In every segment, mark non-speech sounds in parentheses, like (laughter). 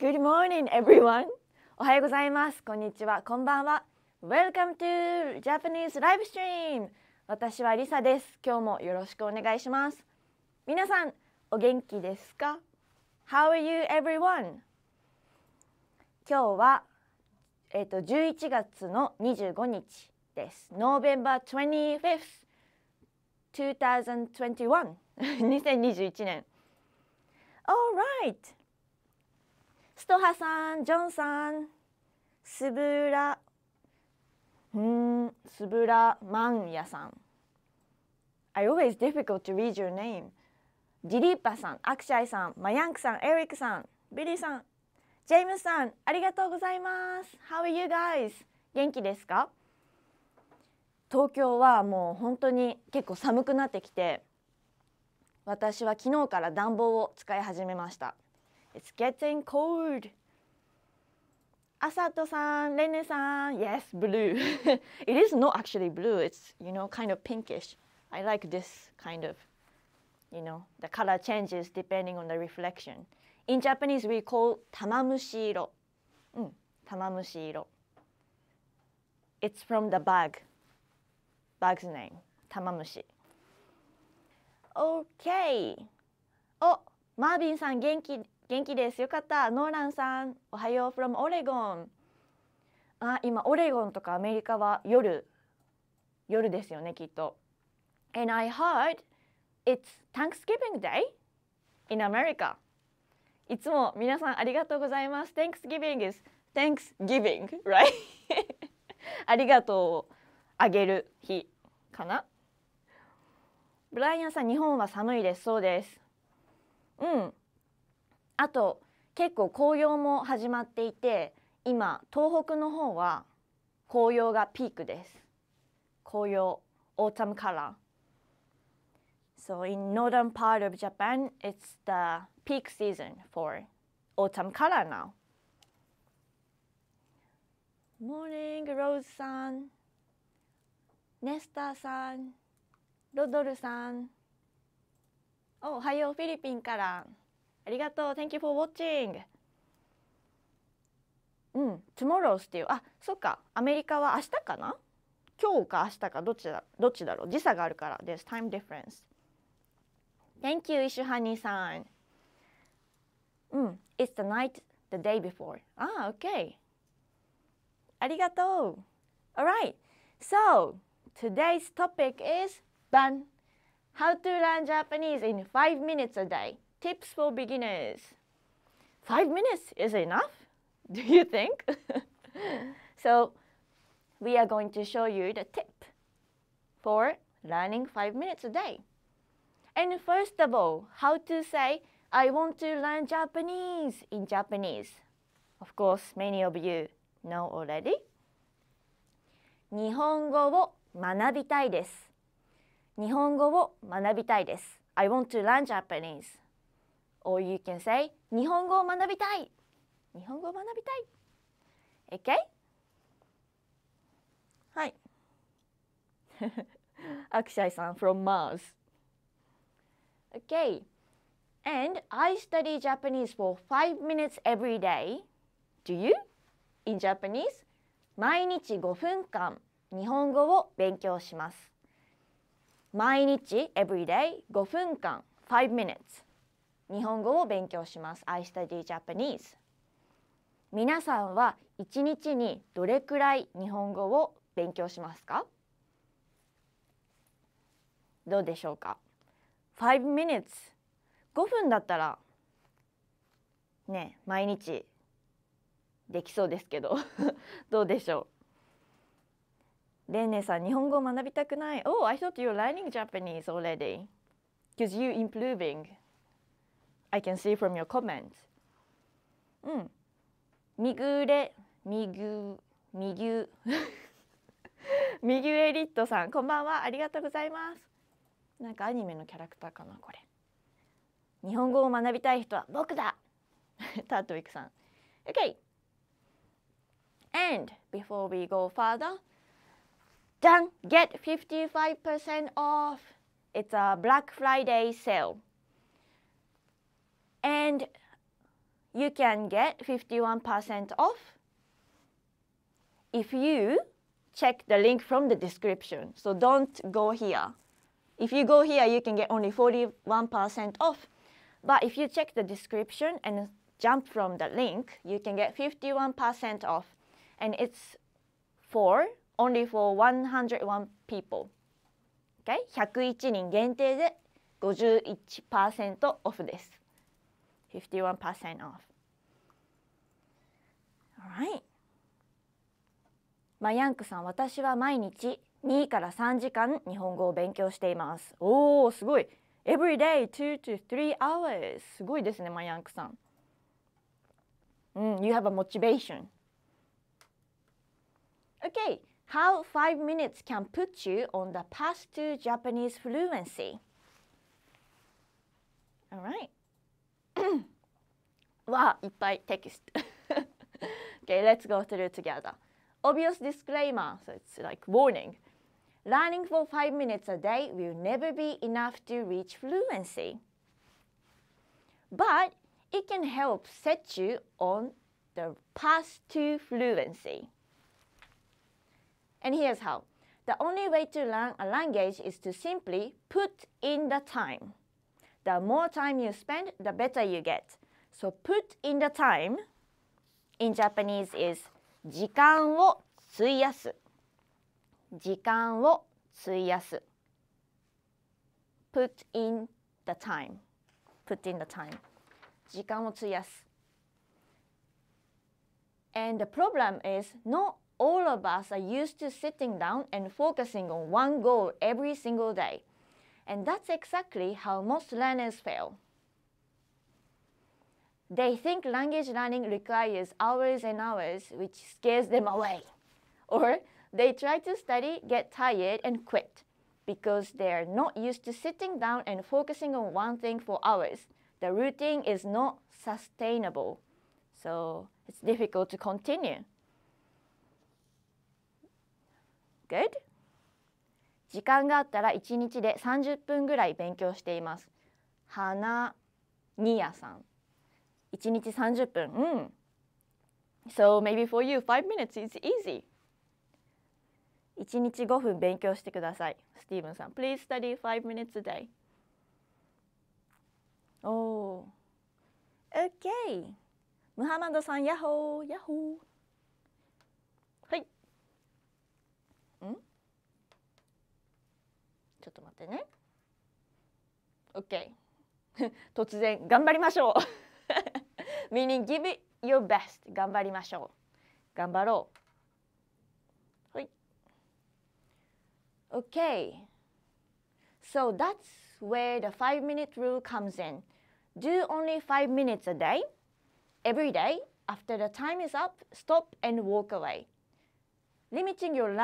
Good morning, everyone. おはようございます。こんにちは。こんばんは。Welcome to Japanese Live Stream. 私はリサです。今日もよろしくお願いします。皆さん、お元気ですか ?How are you, everyone? 今日は、えっ、ー、と、11月の25日です。November 25th, 2021 2021年。Alright! ストハさん、ジョンさん、スブラ、うん、スブラマンヤさん。I always difficult to read your name. ディリッパさん、アクシャイさん、マヤンクさん、エリックさん、ビリーさん、ジェームスさん、ありがとうございます。How are you guys? 元気ですか東京はもう本当に結構寒くなってきて私は昨日から暖房を使い始めました。It's getting cold. Asato-san, Rene-san, yes, blue. (laughs) it is not actually blue. It's, you know, kind of pinkish. I like this kind of, you know, the color changes depending on the reflection. In Japanese, we call tamamushi iro. Mm, tamamushi iro. It's from the bag. Bag's name, tamamushi. Okay. Oh, Marvin-san, genki 元気ですよかったノーランさんおはよう from オレゴンあ今オレゴンとかアメリカは夜夜ですよねきっと and I heard it's Thanksgiving day in America いつも皆さんありがとうございます Thanksgiving is Thanksgiving right (laughs) ありがとうをあげる日かなブライアンさん日本は寒いですそうですうんあと結構紅葉も始まっていて今東北の方は紅葉がピークです紅葉オータムカラー So in northern part of Japan it's the peak season for autumn color now Morning Rose さんネスターさんロドルさんおはようフィリピンから。ありがとう Thank you for watching うん Tomorrow's っていうあそっかアメリカは明日かな今日か明日かどっちだどっちだろう時差があるからです time difference Thank you 石羽さんうん It's the night the day before あ、a OK ありがとう Alright so today's topic is ban how to learn Japanese in five minutes a day Tips for beginners. Five minutes is enough, (laughs) do you think? (laughs) so we are going to show you the tip for learning five minutes a day. And first of all, how to say, I want to learn Japanese in Japanese. Of course, many of you know already. 日本語を学びたいです。日本語を学びたいです。I want to learn Japanese. or you can say 日本語を学びたい日本語を学びたい OK? はいアクシャイさん from Mars OK and I study Japanese for five minutes every day do you? in Japanese 毎日5分間日本語を勉強します毎日 every day 5分間 five minutes 日本語を勉強します I study Japanese 皆さんは1日にどれくらい日本語を勉強しますかどうでしょうか5 minutes 5分だったらね毎日できそうですけどどうでしょうレンネさん日本語を学びたくない Oh I thought you're learning Japanese already because you r e improving I can see from your comment. うん。みぐれ、みぐ、みぎゅ。みぎゅさん、こんばんは。ありがとうございます。なんかアニメのキャラクターかな、これ。日本語を学びたい人は僕だタートウィックさん。Okay. And before we go further, done! Get 55% off! It's a Black Friday sale. and you can get 51% off if you check the link from the description. So don't go here. If you go here, you can get only 41% off. But if you check the description and jump from the link, you can get 51% off. And it's for only for 101 people. Okay? 101人限定で51%オフです。51% off. Alright. マヤンクさん、私は毎日2から3時間日本語を勉強しています。おー、すごい。Every day 2 to 3 hours. すごいですね、マヤンクさん。うん、You have a motivation. Okay, how five minutes can put you on the path to Japanese fluency? Alright. text. okay, let's go through together. Obvious disclaimer, so it's like warning. Learning for five minutes a day will never be enough to reach fluency. But it can help set you on the path to fluency. And here's how. The only way to learn a language is to simply put in the time. The more time you spend, the better you get. So put in the time in Japanese is Put in the time. put in the time. And the problem is not all of us are used to sitting down and focusing on one goal every single day. And that's exactly how most learners fail. They think language learning requires hours and hours, which scares them away. (laughs) Or they try to study, get tired, and quit because they are not used to sitting down and focusing on one thing for hours. The routine is not sustainable, so it's difficult to continue. Good? 時間があったら1日で30分ぐらい勉強しています。花にやさん1日30分うん So maybe for you 5 minutes is easy 1日5分勉強してくださいスティーブンさん Please study 5 minutes a day おお OK ムハマドさんヤッホーヤッホーちょっと待ってね OK 突然頑張りましょう meaning give it your best 頑張りましょう頑張ろうはい OK so that's where the five minute rule comes in do only five minutes a day every day after the time is up stop and walk away limiting your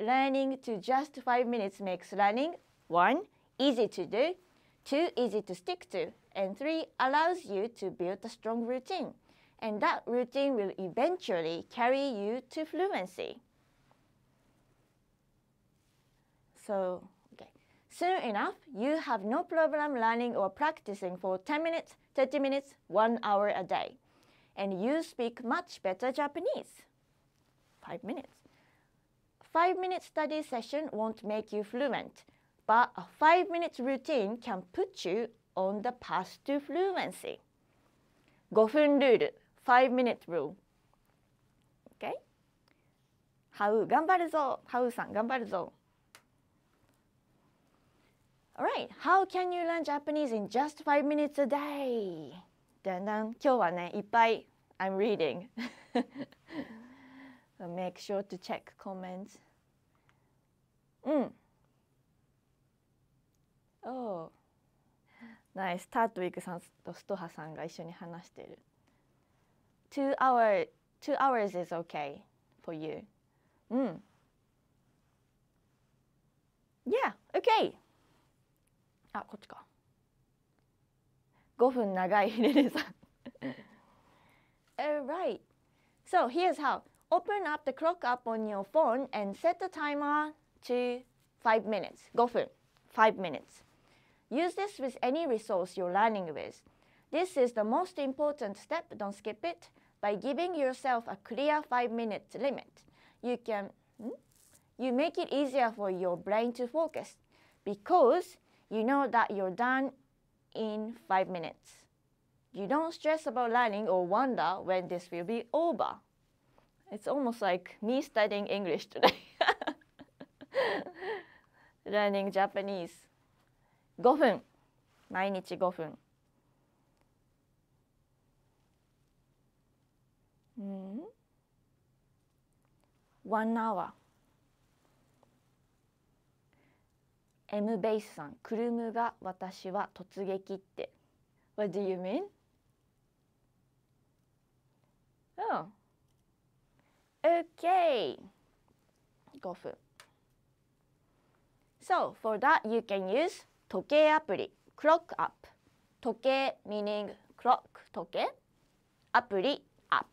learning to just five minutes makes learning One, easy to do. Two, easy to stick to. And three, allows you to build a strong routine. And that routine will eventually carry you to fluency. So, okay. Soon enough, you have no problem learning or practicing for 10 minutes, 30 minutes, one hour a day. And you speak much better Japanese. Five minutes. Five minute study session won't make you fluent but a five minute routine can put you on the path to fluency. five minute rule. Okay? Alright. how can you learn Japanese in just 5 minutes a day? だんだん、今日はね、いっぱい I'm reading. (laughs) make sure to check comments. うん。Hmm. をナイスタートウィークさんとストハさんが一緒に話してる two hour two hours is okay for you うん yeah okay あこっちか5分長いレレさん Alright so here's how open up the clock up on your phone and set the timer to 5 minutes 5分5 minutes Use this with any resource you're learning with. This is the most important step, don't skip it, by giving yourself a clear 5-minute limit. You can hmm? you make it easier for your brain to focus because you know that you're done in 5 minutes. You don't stress about learning or wonder when this will be over. It's almost like me studying English today. (laughs) learning Japanese. 5分毎日5分うん ?1 hour M ベースさん「クルムが私は突撃」って What do you mean? Oh. OK 5分 So for that you can use 時計アプリ clock up 時計 meaning clock 時計アプリ up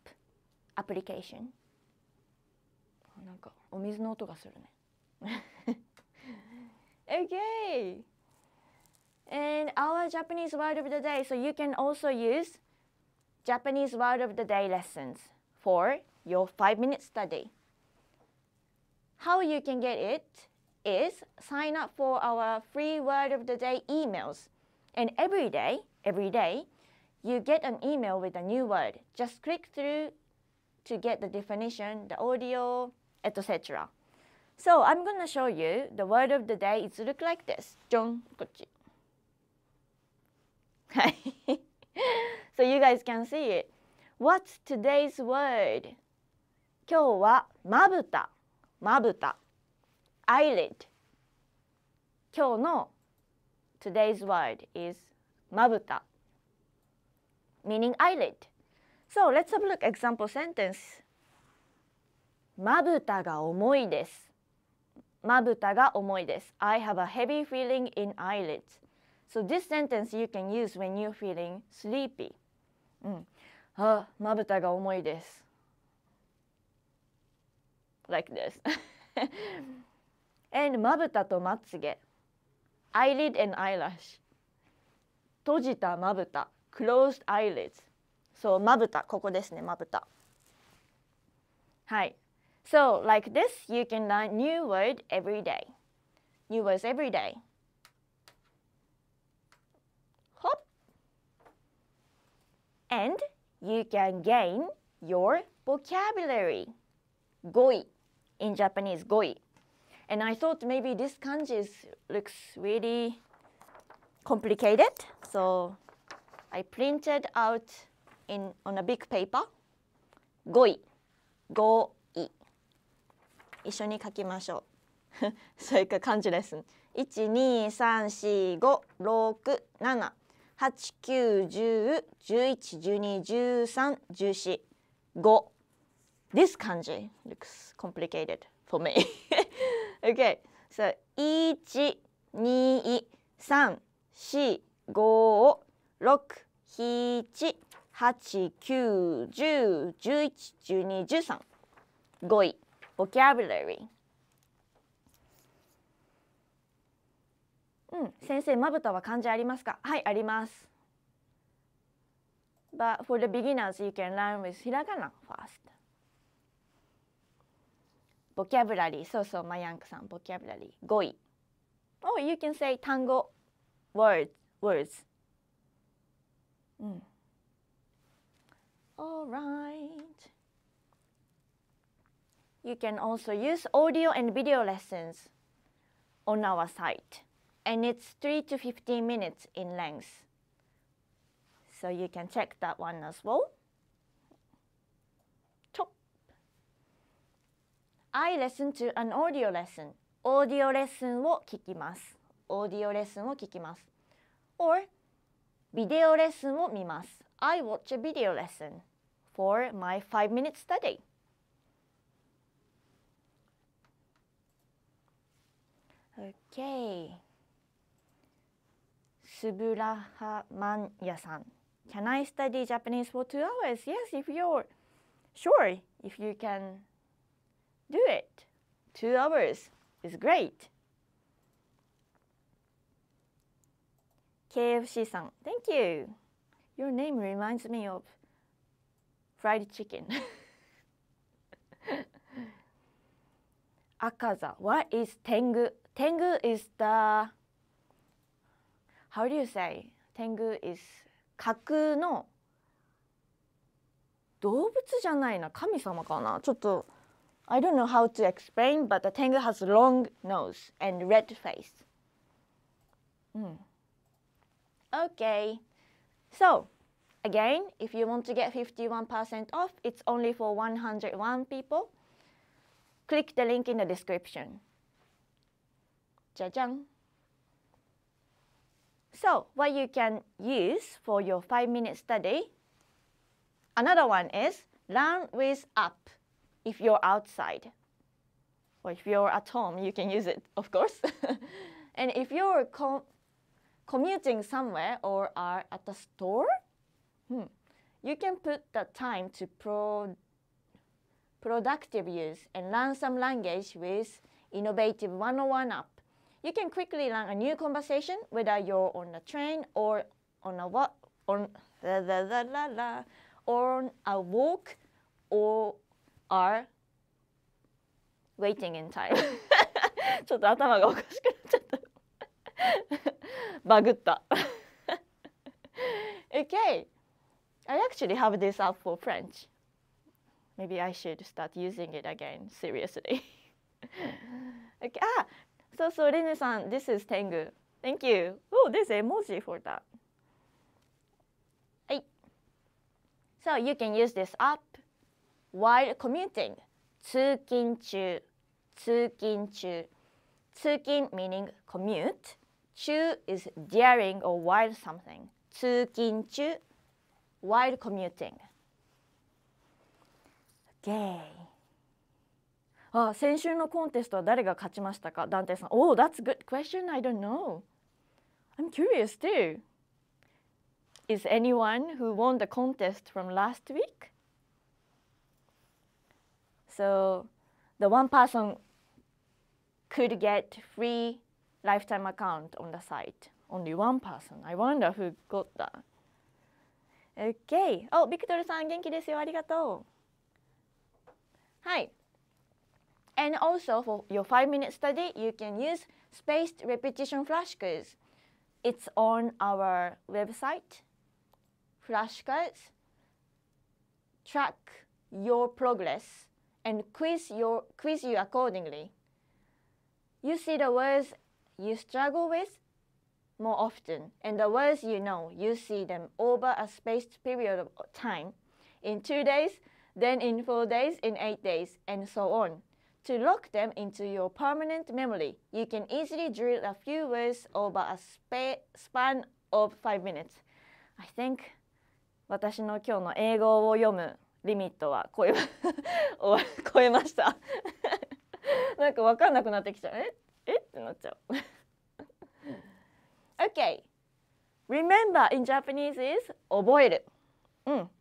アプリケーションなんかお水の音がするね Okay And our Japanese word of the day so you can also use Japanese word of the day lessons for your five minute study how you can get it is sign up for our free word of the day emails. And every day, every day, you get an email with a new word. Just click through to get the definition, the audio, etc. So I'm going to show you the word of the day. It's look like this. John, kochi. (laughs) so you guys can see it. What's today's word? 今日はまぶた。まぶた。eyelid 今日の today's word is まぶた meaning eyelid so let's have a look example sentence まぶたが重いですまぶたが重いです I have a heavy feeling in eyelids so this sentence you can use when you're feeling sleepy うん、あまぶたが重いです like this and まぶたとまつげ eyelid and eyelash 閉じたまぶた closed eyelids そうまぶたここですねまぶたはい So like this you can learn new word every day new words every day h ほっ and you can gain your vocabulary 語彙 in Japanese 語彙 And I thought maybe this kanji is, looks really complicated. So I printed out in on a big paper. 5位、5位。一緒に書きましょう。そうか漢字レッスン。1、2、3、4、5、6、7、8、9、10、11、12、13、14、5。This kanji looks complicated for me. okay, so 1、2、3、4、5、6、7、8、9、10、11、12、13。5位、vocabulary。うん、先生、まぶたは漢字ありますかはい、あります。But for the beginners, you can learn with hiragana first. ボキャブラリーそうそうマヤンクさんボキャブラリー語彙 or you can say tango, words words alright you can also use audio and video lessons on our site and it's 3 to 15 minutes in length so you can check that one as well I listen to an audio lesson オーディオレッスンを聞きますオーディオレッスンを聞きます or ビデオレッスンを見ます I watch a video lesson for my five minute study o k a ー。スブラハマンヤさん Can I study Japanese for two hours? Yes, if you're sure, if you can two hours is great. KFC さん Thank you. Your name reminds me of fried chicken. 赤座 What is 天狗天狗 is the How do you say 天狗 is 架空の動物じゃないな神様かなちょっと I don't know how to explain, but the Tengu has long nose and red face. Mm. Okay, so again, if you want to get 51% off, it's only for 101 people. Click the link in the description. Jajang. So, what you can use for your 5-minute study, another one is Learn with App if you're outside. Or if you're at home, you can use it, of course. (laughs) and if you're com commuting somewhere or are at the store, hmm, you can put the time to pro productive use and learn some language with Innovative 101 app. You can quickly learn a new conversation whether you're on a train or on a walk on la, la, la, la, la, on a walk or are waiting in time (laughs) ちょっと頭がおかしくなっちゃった (laughs) (laughs) Okay I actually have this app for French Maybe I should start using it again seriously okay. Ah So so Rene-san This is Tengu Thank you Oh there's emoji for that So you can use this app while commuting 通勤中通勤中通勤 meaning commute 中 is during or while something 通勤中 while commuting OK あ先週のコンテストは誰が勝ちましたかダンテさん Oh that's good question I don't know I'm curious too Is anyone who won the contest from last week? So the one person could get free lifetime account on the site. Only one person. I wonder who got that. Okay. Oh, Victor And also for your five minute study, you can use spaced repetition flashcards. It's on our website. Flashcards. Track your progress and quiz, your, quiz you accordingly. You see the words you struggle with more often, and the words you know, you see them over a spaced period of time in two days, then in four days, in eight days, and so on. To lock them into your permanent memory, you can easily drill a few words over a spa span of five minutes. I think 私の今日の英語を読むリミットは超え (laughs) 超えました (laughs) なんか分かんなくなってきちゃうええってなっちゃう OK remember in Japanese is 覚えるうん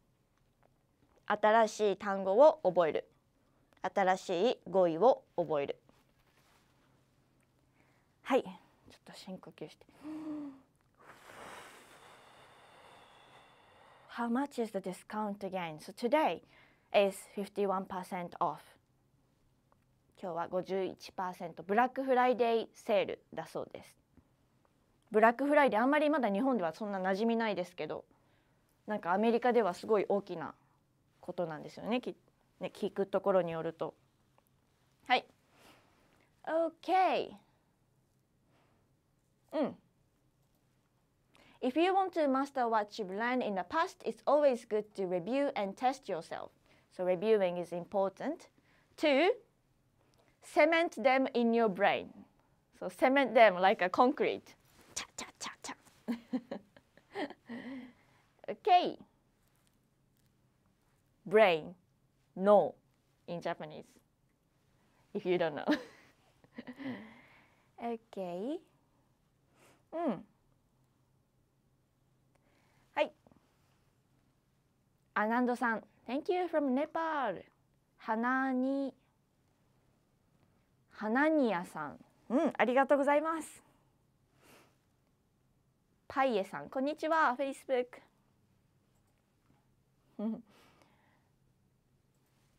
新しい単語を覚える新しい語彙を覚えるはいちょっと深呼吸して how much is the discount again? So today is 51% off. 今日は51%ブラックフライデーセールだそうです。ブラックフライデーあんまりまだ日本ではそんな馴染みないですけどなんかアメリカではすごい大きなことなんですよねきね聞くところによると。はい。OK。うん。If you want to master what you've learned in the past, it's always good to review and test yourself. So reviewing is important. Two, cement them in your brain. So cement them like a concrete. Cha, cha, cha, cha. (laughs) okay. Brain, no, in Japanese, if you don't know. (laughs) okay. Hmm. アナンドさん Thank you from Nepal 花に花にやさんうんありがとうございますパイエさんこんにちは Facebook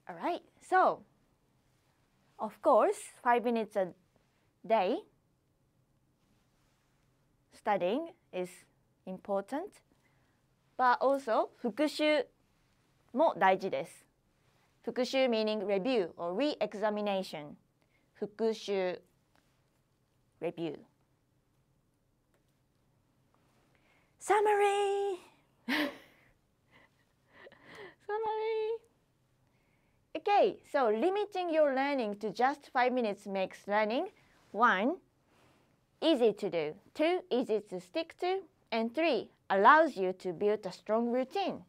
Alright so of course five minutes a day studying is important but also 復習も大事です。復習 meaning review or re-examination 復習 review summary (laughs) summary okay so limiting your learning to just 5 minutes makes learning 1 easy to do 2 easy to stick to and 3 allows you to build a strong routine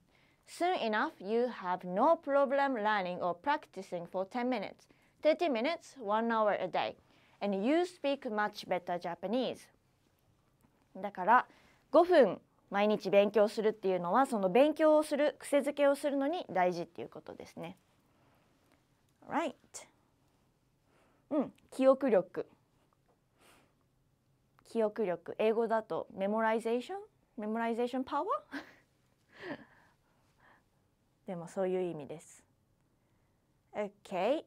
Soon enough, you have no problem learning or practicing for 10 minutes, 30 minutes, 1 hour a day, and you speak much better Japanese. だから5分毎日勉強するっていうのはその勉強をする癖づけをするのに大事っていうことですね。Right. うん、記憶力。記憶力。英語だとメモライゼーションメモライゼーションパワーでもそういう意味です OK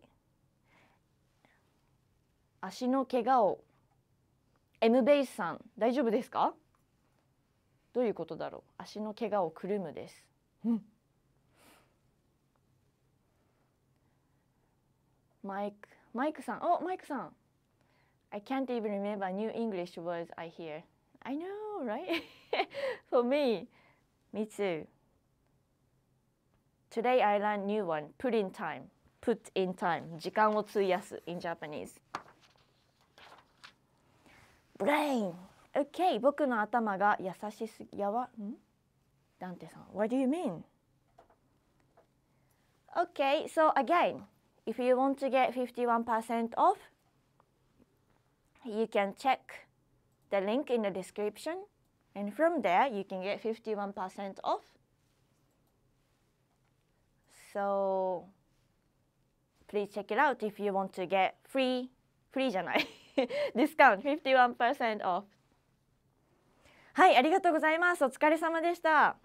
足の怪我を M ベイスさん大丈夫ですかどういうことだろう足の怪我をくるむです、うん、マイクマイクさんおマイクさん I can't even remember new English words I hear I know right (laughs) for me me too Today I learned new one, put in time. Put in time. 時間を費やす in Japanese. Brain! Okay, 僕の頭が優しすぎやわんダンテさん What do you mean? Okay, so again, if you want to get 51% off, you can check the link in the description and from there you can get 51% off So please check it out if you want to get free, free じゃない discount 51% off はい、ありがとうございます。お疲れ様でした。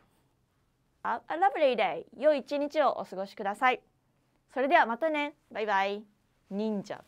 A, a lovely day. 良い一日をお過ごしください。それではまたね。バイバイ。忍者。